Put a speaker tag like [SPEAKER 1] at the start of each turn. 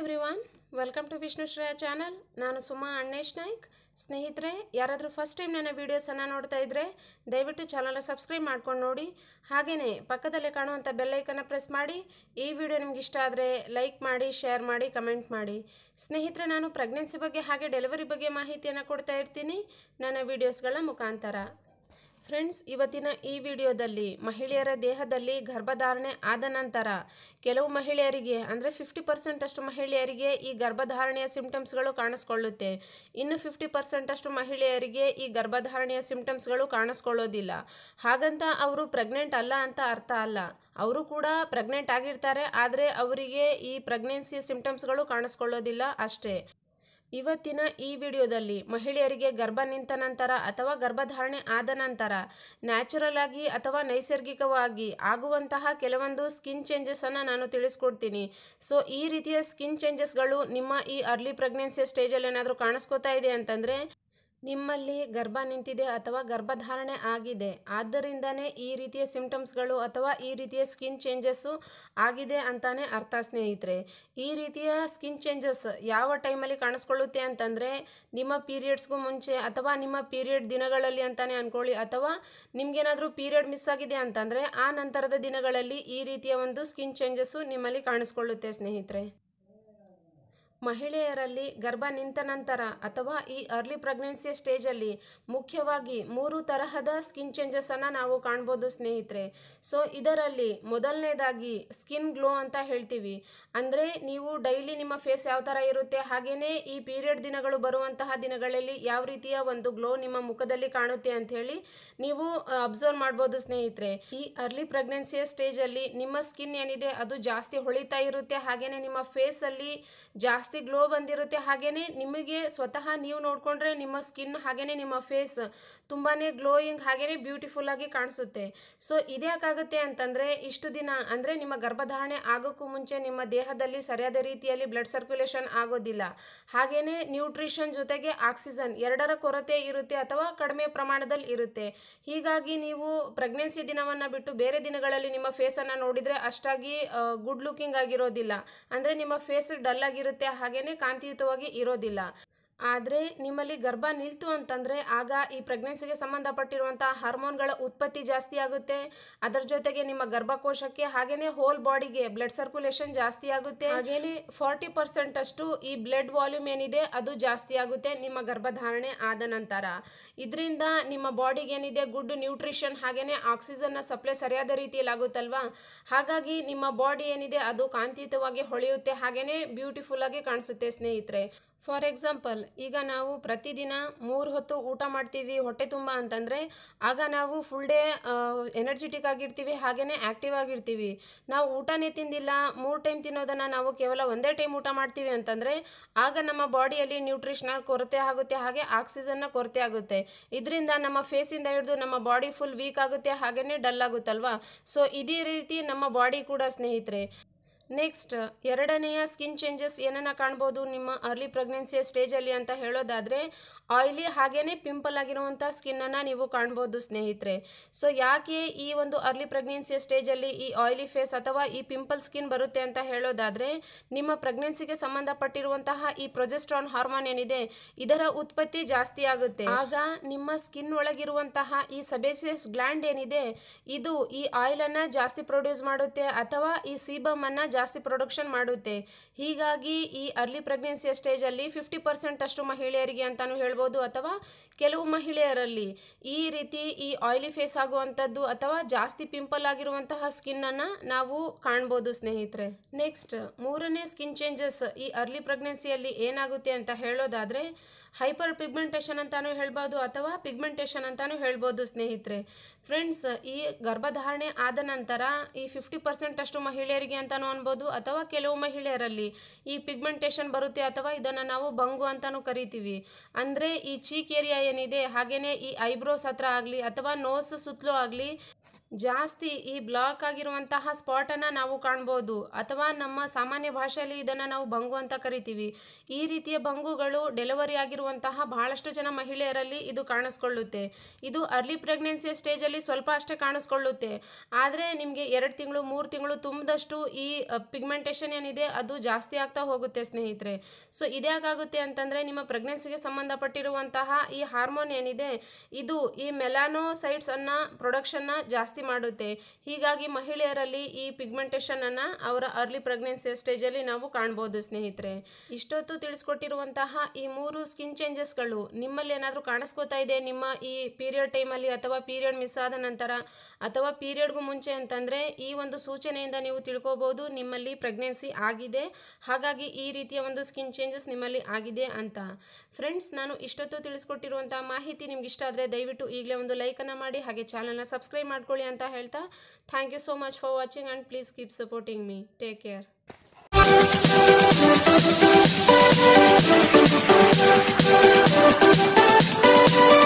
[SPEAKER 1] everyone welcome to Vishnu Shreya channel ನಾನು ಸುಮಾ ಅಣ್ಣೇಶ್ ನಾಯ್ಕ್ ಸ್ನೇಹಿತರೆ ಯಾರಾದರೂ ಫಸ್ಟ್ ಟೈಮ್ ನನ್ನ ವೀಡಿಯೋಸನ್ನು ನೋಡ್ತಾ ಇದ್ದರೆ ದಯವಿಟ್ಟು ಚಾನಲ್ನ ಸಬ್ಸ್ಕ್ರೈಬ್ ಮಾಡ್ಕೊಂಡು ನೋಡಿ ಹಾಗೆಯೇ ಪಕ್ಕದಲ್ಲೇ ಕಾಣುವಂಥ ಬೆಲ್ಲೈಕನ್ನು ಪ್ರೆಸ್ ಮಾಡಿ ಈ ವಿಡಿಯೋ ನಿಮ್ಗೆ ಇಷ್ಟ ಆದರೆ ಲೈಕ್ ಮಾಡಿ ಶೇರ್ ಮಾಡಿ ಕಮೆಂಟ್ ಮಾಡಿ ಸ್ನೇಹಿತರೆ ನಾನು ಪ್ರೆಗ್ನೆನ್ಸಿ ಬಗ್ಗೆ ಹಾಗೆ ಡೆಲಿವರಿ ಬಗ್ಗೆ ಮಾಹಿತಿಯನ್ನು ಕೊಡ್ತಾ ಇರ್ತೀನಿ ನನ್ನ ವೀಡಿಯೋಸ್ಗಳ ಮುಖಾಂತರ ಫ್ರೆಂಡ್ಸ್ ಇವತ್ತಿನ ಈ ವಿಡಿಯೋದಲ್ಲಿ ಮಹಿಳೆಯರ ದೇಹದಲ್ಲಿ ಗರ್ಭಧಾರಣೆ ಆದ ನಂತರ ಕೆಲವು ಮಹಿಳೆಯರಿಗೆ ಅಂದರೆ ಫಿಫ್ಟಿ ಪರ್ಸೆಂಟಷ್ಟು ಮಹಿಳೆಯರಿಗೆ ಈ ಗರ್ಭಧಾರಣೆಯ ಸಿಂಪ್ಟಮ್ಸ್ಗಳು ಕಾಣಿಸ್ಕೊಳ್ಳುತ್ತೆ ಇನ್ನು ಫಿಫ್ಟಿ ಪರ್ಸೆಂಟಷ್ಟು ಮಹಿಳೆಯರಿಗೆ ಈ ಗರ್ಭಧಾರಣೆಯ ಸಿಂಪ್ಟಮ್ಸ್ಗಳು ಕಾಣಿಸ್ಕೊಳ್ಳೋದಿಲ್ಲ ಹಾಗಂತ ಅವರು ಪ್ರೆಗ್ನೆಂಟ್ ಅಲ್ಲ ಅಂತ ಅರ್ಥ ಅಲ್ಲ ಅವರು ಕೂಡ ಪ್ರೆಗ್ನೆಂಟ್ ಆಗಿರ್ತಾರೆ ಆದರೆ ಅವರಿಗೆ ಈ ಪ್ರೆಗ್ನೆನ್ಸಿಯ ಸಿಂಪ್ಟಮ್ಸ್ಗಳು ಕಾಣಿಸ್ಕೊಳ್ಳೋದಿಲ್ಲ ಅಷ್ಟೇ ಇವತ್ತಿನ ಈ ವಿಡಿಯೋದಲ್ಲಿ ಮಹಿಳೆಯರಿಗೆ ಗರ್ಭ ನಿಂತ ನಂತರ ಅಥವಾ ಗರ್ಭಧಾರಣೆ ಆದ ನಂತರ ನ್ಯಾಚುರಲ್ ಆಗಿ ಅಥವಾ ನೈಸರ್ಗಿಕವಾಗಿ ಆಗುವಂತಹ ಕೆಲವೊಂದು ಸ್ಕಿನ್ ಚೇಂಜಸನ್ನು ನಾನು ತಿಳಿಸ್ಕೊಡ್ತೀನಿ ಸೊ ಈ ರೀತಿಯ ಸ್ಕಿನ್ ಚೇಂಜಸ್ಗಳು ನಿಮ್ಮ ಈ ಅರ್ಲಿ ಪ್ರೆಗ್ನೆನ್ಸಿ ಸ್ಟೇಜಲ್ಲಿ ಏನಾದರೂ ಕಾಣಿಸ್ಕೋತಾ ಇದೆ ಅಂತಂದರೆ ನಿಮ್ಮಲ್ಲಿ ಗರ್ಭ ನಿಂತಿದೆ ಅಥವಾ ಗರ್ಭಧಾರಣೆ ಆಗಿದೆ ಆದ್ದರಿಂದನೇ ಈ ರೀತಿಯ ಸಿಂಪ್ಟಮ್ಸ್ಗಳು ಅಥವಾ ಈ ರೀತಿಯ ಸ್ಕಿನ್ ಚೇಂಜಸ್ಸು ಆಗಿದೆ ಅಂತಾನೆ ಅರ್ಥ ಸ್ನೇಹಿತರೆ ಈ ರೀತಿಯ ಸ್ಕಿನ್ ಚೇಂಜಸ್ ಯಾವ ಟೈಮಲ್ಲಿ ಕಾಣಿಸ್ಕೊಳ್ಳುತ್ತೆ ಅಂತಂದರೆ ನಿಮ್ಮ ಪೀರಿಯಡ್ಸ್ಗೂ ಮುಂಚೆ ಅಥವಾ ನಿಮ್ಮ ಪೀರಿಯಡ್ ದಿನಗಳಲ್ಲಿ ಅಂತಾನೆ ಅಂದ್ಕೊಳ್ಳಿ ಅಥವಾ ನಿಮಗೇನಾದರೂ ಪೀರಿಯಡ್ ಮಿಸ್ ಆಗಿದೆ ಅಂತಂದರೆ ಆ ನಂತರದ ದಿನಗಳಲ್ಲಿ ಈ ರೀತಿಯ ಒಂದು ಸ್ಕಿನ್ ಚೇಂಜಸ್ಸು ನಿಮ್ಮಲ್ಲಿ ಕಾಣಿಸ್ಕೊಳ್ಳುತ್ತೆ ಸ್ನೇಹಿತರೆ ಮಹಿಳೆಯರಲ್ಲಿ ಗರ್ಭ ನಿಂತ ನಂತರ ಅಥವಾ ಈ ಅರ್ಲಿ ಪ್ರೆಗ್ನೆನ್ಸಿಯ ಸ್ಟೇಜಲ್ಲಿ ಮುಖ್ಯವಾಗಿ ಮೂರು ತರಹದ ಸ್ಕಿನ್ ಚೇಂಜಸ್ಸನ್ನು ನಾವು ಕಾಣ್ಬೋದು ಸ್ನೇಹಿತರೆ ಸೊ ಇದರಲ್ಲಿ ಮೊದಲನೇದಾಗಿ ಸ್ಕಿನ್ ಗ್ಲೋ ಅಂತ ಹೇಳ್ತೀವಿ ಅಂದರೆ ನೀವು ಡೈಲಿ ನಿಮ್ಮ ಫೇಸ್ ಯಾವ ಥರ ಇರುತ್ತೆ ಹಾಗೆಯೇ ಈ ಪೀರಿಯಡ್ ದಿನಗಳು ಬರುವಂತಹ ದಿನಗಳಲ್ಲಿ ಯಾವ ರೀತಿಯ ಒಂದು ಗ್ಲೋ ನಿಮ್ಮ ಮುಖದಲ್ಲಿ ಕಾಣುತ್ತೆ ಅಂಥೇಳಿ ನೀವು ಅಬ್ಸರ್ವ್ ಮಾಡ್ಬೋದು ಸ್ನೇಹಿತರೆ ಈ ಅರ್ಲಿ ಪ್ರೆಗ್ನೆನ್ಸಿಯ ಸ್ಟೇಜಲ್ಲಿ ನಿಮ್ಮ ಸ್ಕಿನ್ ಏನಿದೆ ಅದು ಜಾಸ್ತಿ ಹೊಳಿತಾ ಇರುತ್ತೆ ಹಾಗೆಯೇ ನಿಮ್ಮ ಫೇಸಲ್ಲಿ ಜಾಸ್ತಿ ಜಾಸ್ತಿ ಗ್ಲೋ ಬಂದಿರುತ್ತೆ ಹಾಗೆಯೇ ನಿಮಗೆ ಸ್ವತಃ ನೀವು ನೋಡಿಕೊಂಡ್ರೆ ನಿಮ್ಮ ಸ್ಕಿನ್ ಹಾಗೆಯೇ ನಿಮ್ಮ ಫೇಸ್ ತುಂಬಾ ಗ್ಲೋಯಿಂಗ್ ಹಾಗೆಯೇ ಬ್ಯೂಟಿಫುಲ್ಲಾಗಿ ಕಾಣಿಸುತ್ತೆ ಸೊ ಇದ್ಯಾಕಾಗುತ್ತೆ ಅಂತಂದರೆ ಇಷ್ಟು ದಿನ ಅಂದರೆ ನಿಮ್ಮ ಗರ್ಭಧಾರಣೆ ಆಗೋಕ್ಕೂ ಮುಂಚೆ ನಿಮ್ಮ ದೇಹದಲ್ಲಿ ಸರಿಯಾದ ರೀತಿಯಲ್ಲಿ ಬ್ಲಡ್ ಸರ್ಕ್ಯುಲೇಷನ್ ಆಗೋದಿಲ್ಲ ಹಾಗೆಯೇ ನ್ಯೂಟ್ರಿಷನ್ ಜೊತೆಗೆ ಆಕ್ಸಿಜನ್ ಎರಡರ ಕೊರತೆ ಇರುತ್ತೆ ಅಥವಾ ಕಡಿಮೆ ಪ್ರಮಾಣದಲ್ಲಿ ಇರುತ್ತೆ ಹೀಗಾಗಿ ನೀವು ಪ್ರೆಗ್ನೆನ್ಸಿ ದಿನವನ್ನು ಬಿಟ್ಟು ಬೇರೆ ದಿನಗಳಲ್ಲಿ ನಿಮ್ಮ ಫೇಸನ್ನು ನೋಡಿದರೆ ಅಷ್ಟಾಗಿ ಗುಡ್ ಲುಕಿಂಗ್ ಆಗಿರೋದಿಲ್ಲ ಅಂದರೆ ನಿಮ್ಮ ಫೇಸ್ ಡಲ್ ಆಗಿರುತ್ತೆ ಹಾಗೇನೆ ಕಾಂತಿಯುತವಾಗಿ ಇರೋದಿಲ್ಲ ಆದರೆ ನಿಮ್ಮಲ್ಲಿ ಗರ್ಭ ನಿಲ್ತು ಅಂತಂದರೆ ಆಗ ಈ ಪ್ರೆಗ್ನೆನ್ಸಿಗೆ ಸಂಬಂಧಪಟ್ಟಿರುವಂಥ ಹಾರ್ಮೋನ್ಗಳ ಉತ್ಪತ್ತಿ ಜಾಸ್ತಿ ಆಗುತ್ತೆ ಅದರ ಜೊತೆಗೆ ನಿಮ್ಮ ಗರ್ಭಕೋಶಕ್ಕೆ ಹಾಗೇನೇ ಹೋಲ್ ಬಾಡಿಗೆ ಬ್ಲಡ್ ಸರ್ಕ್ಯುಲೇಷನ್ ಜಾಸ್ತಿ ಆಗುತ್ತೆ ಹಾಗೇನೆ ಫಾರ್ಟಿ ಪರ್ಸೆಂಟ್ ಅಷ್ಟು ಈ ಬ್ಲಡ್ ವಾಲ್ಯೂಮ್ ಏನಿದೆ ಅದು ಜಾಸ್ತಿ ಆಗುತ್ತೆ ನಿಮ್ಮ ಗರ್ಭಧಾರಣೆ ಆದ ನಂತರ ಇದರಿಂದ ನಿಮ್ಮ ಬಾಡಿಗೆ ಏನಿದೆ ಗುಡ್ ನ್ಯೂಟ್ರಿಷನ್ ಹಾಗೇನೆ ಆಕ್ಸಿಜನ್ನ ಸಪ್ಲೈ ಸರಿಯಾದ ರೀತಿಯಲ್ಲಿ ಆಗುತ್ತಲ್ವಾ ಹಾಗಾಗಿ ನಿಮ್ಮ ಬಾಡಿ ಏನಿದೆ ಅದು ಕಾಂತಿಯುತವಾಗಿ ಹೊಳೆಯುತ್ತೆ ಹಾಗೇನೆ ಬ್ಯೂಟಿಫುಲ್ ಆಗಿ ಕಾಣಿಸುತ್ತೆ ಸ್ನೇಹಿತರೆ ಫಾರ್ ಎಕ್ಸಾಂಪಲ್ ಈಗ ನಾವು ಪ್ರತಿದಿನ ಮೂರು ಹೊತ್ತು ಊಟ ಮಾಡ್ತೀವಿ ಹೊಟ್ಟೆ ತುಂಬ ಅಂತಂದರೆ ಆಗ ನಾವು ಫುಲ್ ಡೇ ಎನರ್ಜೆಟಿಕ್ ಆಗಿರ್ತೀವಿ ಹಾಗೆಯೇ ಆ್ಯಕ್ಟಿವ್ ಆಗಿರ್ತೀವಿ ನಾವು ಊಟನೇ ತಿಂದಿಲ್ಲ ಮೂರು ಟೈಮ್ ತಿನ್ನೋದನ್ನು ನಾವು ಕೇವಲ ಒಂದೇ ಟೈಮ್ ಊಟ ಮಾಡ್ತೀವಿ ಅಂತಂದರೆ ಆಗ ನಮ್ಮ ಬಾಡಿಯಲ್ಲಿ ನ್ಯೂಟ್ರಿಷನಲ್ ಕೊರತೆ ಆಗುತ್ತೆ ಹಾಗೆ ಆಕ್ಸಿಜನ್ನ ಕೊರತೆ ಆಗುತ್ತೆ ಇದರಿಂದ ನಮ್ಮ ಫೇಸಿಂದ ಹಿಡಿದು ನಮ್ಮ ಬಾಡಿ ಫುಲ್ ವೀಕ್ ಆಗುತ್ತೆ ಹಾಗೆಯೇ ಡಲ್ ಆಗುತ್ತಲ್ವಾ ಸೊ ಇದೇ ರೀತಿ ನಮ್ಮ ಬಾಡಿ ಕೂಡ ಸ್ನೇಹಿತರೆ ನೆಕ್ಸ್ಟ್ ಎರಡನೆಯ ಸ್ಕಿನ್ ಚೇಂಜಸ್ ಏನನ್ನ ಕಾಣ್ಬೋದು ನಿಮ್ಮ ಅರ್ಲಿ ಪ್ರೆಗ್ನೆನ್ಸಿಯ ಸ್ಟೇಜಲ್ಲಿ ಅಂತ ಹೇಳೋದಾದರೆ ಆಯಿಲಿ ಹಾಗೇನೇ ಪಿಂಪಲ್ ಆಗಿರುವಂಥ ಸ್ಕಿನ್ನನ್ನು ನೀವು ಕಾಣ್ಬೋದು ಸ್ನೇಹಿತರೆ ಸೊ ಯಾಕೆ ಈ ಒಂದು ಅರ್ಲಿ ಪ್ರೆಗ್ನೆನ್ಸಿಯ ಸ್ಟೇಜಲ್ಲಿ ಈ ಆಯಿಲಿ ಫೇಸ್ ಅಥವಾ ಈ ಪಿಂಪಲ್ ಸ್ಕಿನ್ ಬರುತ್ತೆ ಅಂತ ಹೇಳೋದಾದರೆ ನಿಮ್ಮ ಪ್ರೆಗ್ನೆನ್ಸಿಗೆ ಸಂಬಂಧಪಟ್ಟಿರುವಂತಹ ಈ ಪ್ರೊಜೆಸ್ಟ್ರಾನ್ ಹಾರ್ಮೋನ್ ಏನಿದೆ ಇದರ ಉತ್ಪತ್ತಿ ಜಾಸ್ತಿ ಆಗುತ್ತೆ ಆಗ ನಿಮ್ಮ ಸ್ಕಿನ್ ಒಳಗಿರುವಂತಹ ಈ ಸಬೇಸಿಯಸ್ ಗ್ಲ್ಯಾಂಡ್ ಏನಿದೆ ಇದು ಈ ಆಯಿಲನ್ನು ಜಾಸ್ತಿ ಪ್ರೊಡ್ಯೂಸ್ ಮಾಡುತ್ತೆ ಅಥವಾ ಈ ಸೀಬಮ್ ಜಾಸ್ತಿ ಜಾಸ್ತಿ ಪ್ರೊಡಕ್ಷನ್ ಮಾಡುತ್ತೆ ಹೀಗಾಗಿ ಈ ಅರ್ಲಿ ಪ್ರೆಗ್ನೆನ್ಸಿಯ ಸ್ಟೇಜಲ್ಲಿ ಫಿಫ್ಟಿ ಪರ್ಸೆಂಟ್ ಅಷ್ಟು ಮಹಿಳೆಯರಿಗೆ ಅಂತಲೂ ಹೇಳ್ಬೋದು ಅಥವಾ ಕೆಲವು ಮಹಿಳೆಯರಲ್ಲಿ ಈ ರೀತಿ ಈ ಆಯಿಲಿ ಫೇಸ್ ಆಗುವಂಥದ್ದು ಅಥವಾ ಜಾಸ್ತಿ ಪಿಂಪಲ್ ಆಗಿರುವಂತಹ ಸ್ಕಿನ್ನನ್ನು ನಾವು ಕಾಣ್ಬೋದು ಸ್ನೇಹಿತರೆ ನೆಕ್ಸ್ಟ್ ಮೂರನೇ ಸ್ಕಿನ್ ಚೇಂಜಸ್ ಈ ಅರ್ಲಿ ಪ್ರೆಗ್ನೆನ್ಸಿಯಲ್ಲಿ ಏನಾಗುತ್ತೆ ಅಂತ ಹೇಳೋದಾದರೆ ಹೈಪರ್ ಪಿಗ್ಮೆಂಟೇಷನ್ ಅಂತಾನೂ ಹೇಳ್ಬೋದು ಅಥವಾ ಪಿಗ್ಮೆಂಟೇಷನ್ ಅಂತಲೂ ಹೇಳ್ಬೋದು ಸ್ನೇಹಿತರೆ ಫ್ರೆಂಡ್ಸ್ ಈ ಗರ್ಭಧಾರಣೆ ಆದ ನಂತರ ಈ ಫಿಫ್ಟಿ ಪರ್ಸೆಂಟ್ ಅಷ್ಟು ಮಹಿಳೆಯರಿಗೆ ಅಂತಲೂ ಅನ್ಬೋದು ಅಥವಾ ಕೆಲವು ಮಹಿಳೆಯರಲ್ಲಿ ಈ ಪಿಗ್ಮೆಂಟೇಷನ್ ಬರುತ್ತೆ ಅಥವಾ ಇದನ್ನು ನಾವು ಬಂಗು ಅಂತಲೂ ಕರಿತೀವಿ ಅಂದರೆ ಈ ಚೀಕ್ ಏರಿಯಾ ಏನಿದೆ ಹಾಗೆಯೇ ಈ ಐಬ್ರೋಸ್ ಹತ್ರ ಆಗಲಿ ಅಥವಾ ನೋಸ್ ಸುತ್ತಲೂ ಆಗಲಿ ಜಾಸ್ತಿ ಈ ಬ್ಲಾಕ್ ಆಗಿರುವಂತಹ ಸ್ಪಾಟನ್ನು ನಾವು ಕಾಣ್ಬೋದು ಅಥವಾ ನಮ್ಮ ಸಾಮಾನ್ಯ ಭಾಷೆಯಲ್ಲಿ ಇದನ್ನು ನಾವು ಬಂಗು ಅಂತ ಕರಿತೀವಿ ಈ ರೀತಿಯ ಬಂಗುಗಳು ಡೆಲಿವರಿ ಆಗಿರುವಂತಹ ಬಹಳಷ್ಟು ಜನ ಮಹಿಳೆಯರಲ್ಲಿ ಇದು ಕಾಣಿಸ್ಕೊಳ್ಳುತ್ತೆ ಇದು ಅರ್ಲಿ ಪ್ರೆಗ್ನೆನ್ಸಿಯ ಸ್ಟೇಜಲ್ಲಿ ಸ್ವಲ್ಪ ಅಷ್ಟೇ ಕಾಣಿಸ್ಕೊಳ್ಳುತ್ತೆ ಆದರೆ ನಿಮಗೆ ಎರಡು ತಿಂಗಳು ಮೂರು ತಿಂಗಳು ತುಂಬಿದಷ್ಟು ಈ ಪಿಗ್ಮೆಂಟೇಷನ್ ಏನಿದೆ ಅದು ಜಾಸ್ತಿ ಆಗ್ತಾ ಹೋಗುತ್ತೆ ಸ್ನೇಹಿತರೆ ಸೊ ಇದ್ಯಾಕಾಗುತ್ತೆ ಅಂತಂದರೆ ನಿಮ್ಮ ಪ್ರೆಗ್ನೆನ್ಸಿಗೆ ಸಂಬಂಧಪಟ್ಟಿರುವಂತಹ ಈ ಹಾರ್ಮೋನ್ ಏನಿದೆ ಇದು ಈ ಮೆಲಾನೋಸೈಟ್ಸನ್ನು ಪ್ರೊಡಕ್ಷನ್ನ ಜಾಸ್ತಿ ಜಾಸ್ತಿ ಮಾಡುತ್ತೆ ಹೀಗಾಗಿ ಮಹಿಳೆಯರಲ್ಲಿ ಈ ಅನ್ನ ಅವರ ಅರ್ಲಿ ಪ್ರೆಗ್ನೆನ್ಸಿ ಸ್ಟೇಜಲ್ಲಿ ನಾವು ಕಾಣ್ಬೋದು ಸ್ನೇಹಿತರೆ ಇಷ್ಟೊತ್ತು ತಿಳಿಸ್ಕೊಟ್ಟಿರುವಂತಹ ಈ ಮೂರು ಸ್ಕಿನ್ ಚೇಂಜಸ್ಗಳು ನಿಮ್ಮಲ್ಲಿ ಏನಾದರೂ ಕಾಣಿಸ್ಕೋತಾ ಇದೆ ನಿಮ್ಮ ಈ ಪೀರಿಯಡ್ ಟೈಮಲ್ಲಿ ಅಥವಾ ಪೀರಿಯಡ್ ಮಿಸ್ ಆದ ನಂತರ ಅಥವಾ ಪೀರಿಯಡ್ಗೂ ಮುಂಚೆ ಅಂತಂದ್ರೆ ಈ ಒಂದು ಸೂಚನೆಯಿಂದ ನೀವು ತಿಳ್ಕೋಬೋದು ನಿಮ್ಮಲ್ಲಿ ಪ್ರೆಗ್ನೆನ್ಸಿ ಆಗಿದೆ ಹಾಗಾಗಿ ಈ ರೀತಿಯ ಒಂದು ಸ್ಕಿನ್ ಚೇಂಜಸ್ ನಿಮ್ಮಲ್ಲಿ ಆಗಿದೆ ಅಂತ ಫ್ರೆಂಡ್ಸ್ ನಾನು ಇಷ್ಟೊತ್ತು ತಿಳಿಸ್ಕೊಟ್ಟಿರುವಂಥ ಮಾಹಿತಿ ನಿಮ್ಗೆ ಇಷ್ಟ ಆದರೆ ದಯವಿಟ್ಟು ಈಗಲೇ ಒಂದು ಲೈಕನ್ನು ಮಾಡಿ ಹಾಗೆ ಚಾನಲ್ನ ಸಬ್ಸ್ಕ್ರೈಬ್ ಮಾಡ್ಕೊಳ್ಳಿ ಅಂತ ಹೇಳ್ತಾ thank you so much for watching and please keep supporting me take care